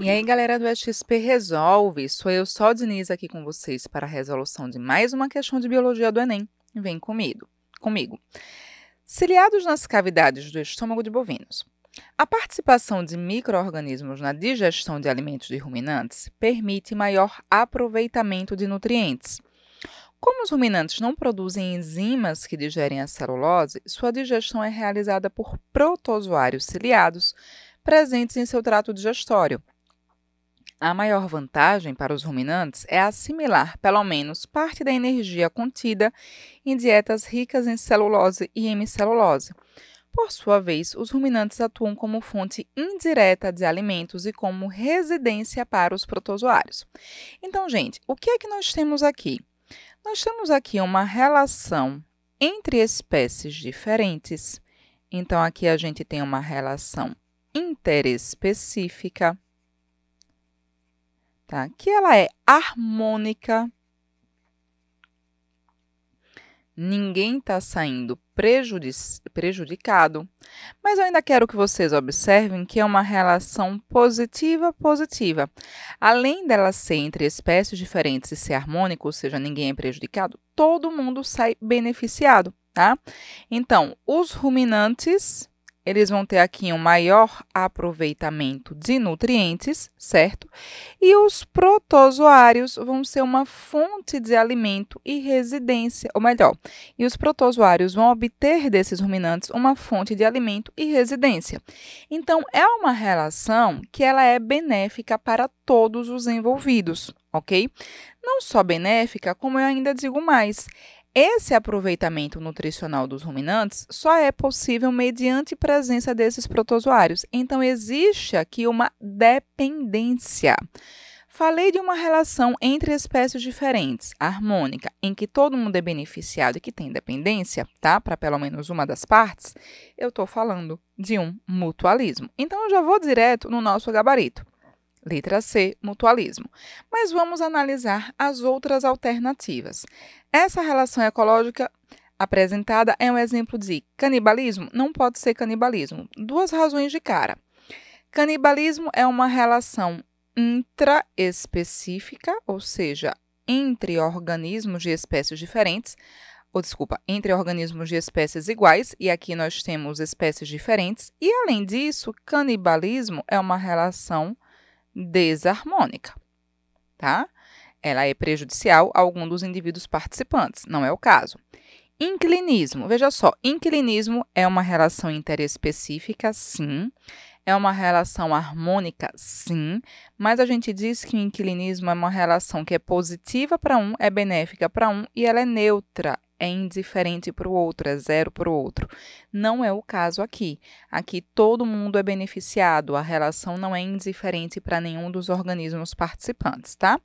E aí, galera do XP Resolve, sou eu, só Diniz, aqui com vocês para a resolução de mais uma questão de biologia do Enem. Vem comigo. comigo. Ciliados nas cavidades do estômago de bovinos. A participação de micro-organismos na digestão de alimentos de ruminantes permite maior aproveitamento de nutrientes. Como os ruminantes não produzem enzimas que digerem a celulose, sua digestão é realizada por protozoários ciliados presentes em seu trato digestório, a maior vantagem para os ruminantes é assimilar, pelo menos, parte da energia contida em dietas ricas em celulose e hemicelulose. Por sua vez, os ruminantes atuam como fonte indireta de alimentos e como residência para os protozoários. Então, gente, o que é que nós temos aqui? Nós temos aqui uma relação entre espécies diferentes. Então, aqui a gente tem uma relação interespecífica tá? que ela é harmônica. Ninguém está saindo prejudicado, mas eu ainda quero que vocês observem que é uma relação positiva-positiva. Além dela ser entre espécies diferentes e ser harmônica, ou seja, ninguém é prejudicado, todo mundo sai beneficiado, tá? Então, os ruminantes eles vão ter aqui um maior aproveitamento de nutrientes, certo? E os protozoários vão ser uma fonte de alimento e residência, ou melhor, e os protozoários vão obter desses ruminantes uma fonte de alimento e residência. Então, é uma relação que ela é benéfica para todos os envolvidos, ok? Não só benéfica, como eu ainda digo mais, esse aproveitamento nutricional dos ruminantes só é possível mediante presença desses protozoários. Então, existe aqui uma dependência. Falei de uma relação entre espécies diferentes, harmônica, em que todo mundo é beneficiado e que tem dependência, tá? Para pelo menos uma das partes, eu estou falando de um mutualismo. Então, eu já vou direto no nosso gabarito. Letra C, mutualismo. Mas vamos analisar as outras alternativas. Essa relação ecológica apresentada é um exemplo de canibalismo? Não pode ser canibalismo. Duas razões de cara. Canibalismo é uma relação intraespecífica, ou seja, entre organismos de espécies diferentes, ou desculpa, entre organismos de espécies iguais, e aqui nós temos espécies diferentes, e além disso, canibalismo é uma relação desarmônica, tá? Ela é prejudicial a algum dos indivíduos participantes, não é o caso. Inclinismo, veja só, inclinismo é uma relação interespecífica, sim, é uma relação harmônica, sim, mas a gente diz que o inquilinismo é uma relação que é positiva para um, é benéfica para um e ela é neutra, é indiferente para o outro, é zero para o outro. Não é o caso aqui. Aqui todo mundo é beneficiado, a relação não é indiferente para nenhum dos organismos participantes, tá?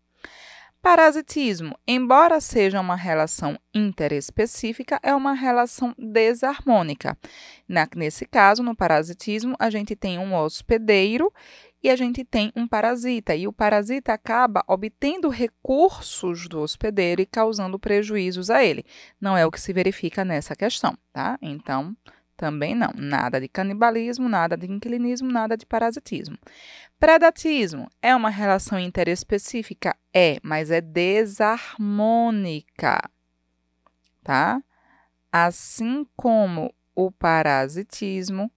Parasitismo, embora seja uma relação interespecífica, é uma relação desarmônica. Na, nesse caso, no parasitismo, a gente tem um hospedeiro e a gente tem um parasita, e o parasita acaba obtendo recursos do hospedeiro e causando prejuízos a ele. Não é o que se verifica nessa questão, tá? Então, também não. Nada de canibalismo, nada de inquilinismo, nada de parasitismo. Predatismo é uma relação interespecífica? É, mas é desarmônica, tá? Assim como o parasitismo,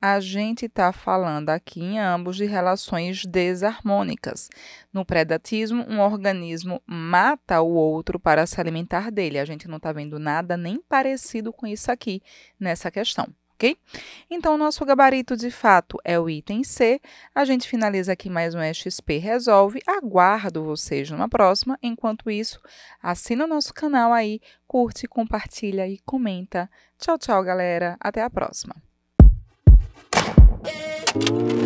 a gente está falando aqui em ambos de relações desarmônicas. No predatismo, um organismo mata o outro para se alimentar dele. A gente não está vendo nada nem parecido com isso aqui nessa questão. ok? Então, nosso gabarito de fato é o item C. A gente finaliza aqui mais um XP Resolve. Aguardo vocês numa próxima. Enquanto isso, assina o nosso canal aí, curte, compartilha e comenta. Tchau, tchau, galera. Até a próxima. Thank you.